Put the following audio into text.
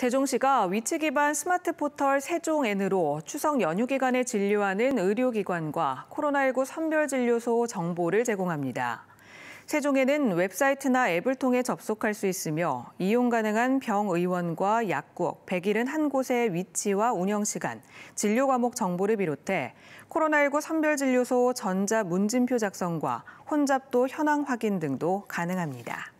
세종시가 위치 기반 스마트 포털 세종N으로 추석 연휴 기간에 진료하는 의료기관과 코로나19 선별진료소 정보를 제공합니다. 세종에는 웹사이트나 앱을 통해 접속할 수 있으며 이용 가능한 병의원과 약국 171 곳의 위치와 운영 시간, 진료 과목 정보를 비롯해 코로나19 선별진료소 전자 문진표 작성과 혼잡도 현황 확인 등도 가능합니다.